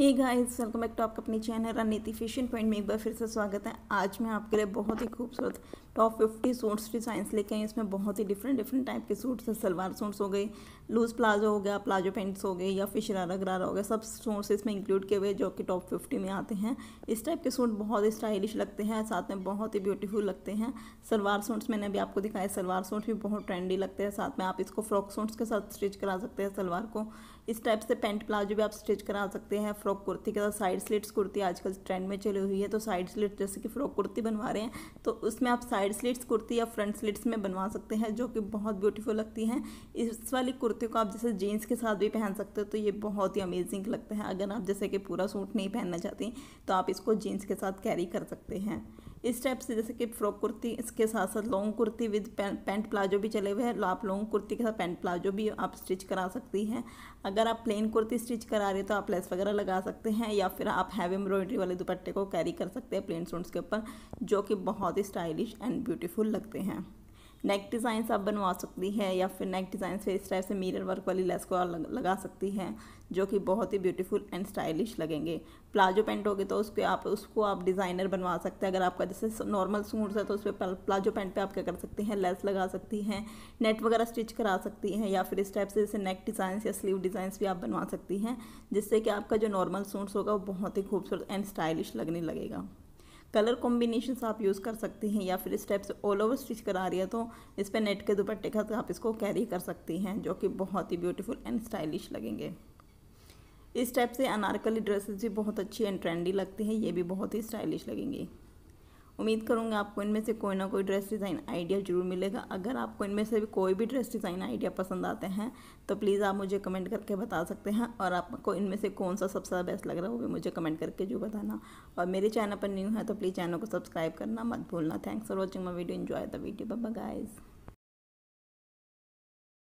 hey guys welcome back to आपका अपने channel रणनीति फैशन पॉइंट में एक बार फिर से स्वागत है आज मैं आपके लिए बहुत ही खूबसूरत टॉप फिफ्टी सूट्स डिज़ाइंस लेके आए इसमें बहुत ही डिफरेंट डिफरेंट टाइप के सूट्स हैं सलवार सूट्स हो गए लूज़ प्लाजो हो गया प्लाजो पेंट्स हो गए या फिर शरारा गरारा हो गया सब सूट्स इसमें इंक्लूड किए हुए जो कि टॉप फिफ्टी में आते हैं इस टाइप के सूट बहुत ही स्टाइलिश लगते हैं साथ में बहुत ही ब्यूटीफुल लगते हैं सलवार सूट्स मैंने अभी आपको दिखाया सलवार सूट भी बहुत ट्रेंडी लगते हैं साथ में आप इसको फ्रॉक सूट्स के साथ स्टिच करा सकते हैं सलवार को इस टाइप से पेंट प्लाजो भी आप स्टिच करा सकते हैं फ्रॉक कुर्ती के साथ साइड स्लिट्स कुर्ती आजकल ट्रेंड में चली हुई है तो साइड स्लिट जैसे कि फ्रॉक कुर्ती बनवा रहे हैं तो उसमें आप साइड साइड स्लिट्स कुर्ती या फ्रंट स्लिट्स में बनवा सकते हैं जो कि बहुत ब्यूटीफुल लगती हैं इस वाली कुर्ती को आप जैसे जीन्स के साथ भी पहन सकते हो तो ये बहुत ही अमेजिंग लगता है अगर आप जैसे कि पूरा सूट नहीं पहनना चाहती तो आप इसको जीन्स के साथ कैरी कर सकते हैं इस टाइप से जैसे कि फ्रॉक कुर्ती इसके साथ साथ long kurti with pant palazzo भी चले हुए हैं आप लॉन्ग कुर्ती के साथ पैंट प्लाजो भी आप स्टिच करा सकती हैं अगर आप प्लेन कुर्ती स्टिच करा रहे हो तो आप लेस वगैरह लगा सकते हैं या फिर आप हैवी एम्ब्रॉयडरी वाले दुपट्टे को कैरी कर सकते हैं प्लेन सूट्स के ऊपर जो कि बहुत ही स्टाइलिश एंड ब्यूटीफुल लगते हैं नेक डिज़ाइंस आप बनवा सकती हैं या फिर नेक डिज़ाइंस से इस टाइप से मिरर वर्क वाली लेस को आप लगा सकती हैं जो कि बहुत ही ब्यूटीफुल एंड स्टाइलिश लगेंगे प्लाजो पेंट होगी तो उसके आप उसको आप डिज़ाइनर बनवा सकते हैं अगर आपका जैसे नॉर्मल सूट है तो उस पर प्लाजो पेंट पे आप क्या कर सकते हैं लेस लगा सकती हैं नेट वगैरह स्टिच करा सकती हैं या फिर इस टाइप से जैसे नेक डिज़ाइंस या स्लीव डिज़ाइंस भी आप बनवा सकती हैं जिससे कि आपका जो नॉर्मल सूट्स होगा वो बहुत ही खूबसूरत एंड स्टाइलिश लगने लगेगा कलर कॉम्बिनेशन आप यूज़ कर सकती हैं या फिर स्टेप्स से ऑल ओवर स्टिच करा रही है तो इस पर नेट के दुपट्टे का आप इसको कैरी कर सकती हैं जो कि बहुत ही ब्यूटीफुल एंड स्टाइलिश लगेंगे इस टाइप से अनारकली ड्रेसेस भी बहुत अच्छी एंड ट्रेंडी लगती हैं ये भी बहुत ही स्टाइलिश लगेंगी उम्मीद करूँगी आपको इनमें से कोई ना कोई ड्रेस डिज़ाइन आइडिया ज़रूर मिलेगा अगर आपको इनमें से भी कोई भी ड्रेस डिज़ाइन आइडिया पसंद आते हैं तो प्लीज़ आप मुझे कमेंट करके बता सकते हैं और आपको इनमें से कौन सा सबसे बेस्ट लग रहा है वो भी मुझे कमेंट करके जो बताना और मेरे चैनल पर न्यू है तो प्लीज़ चैनल को सब्सक्राइब करना मत भूलना thanks for watching my video enjoy the video bye guys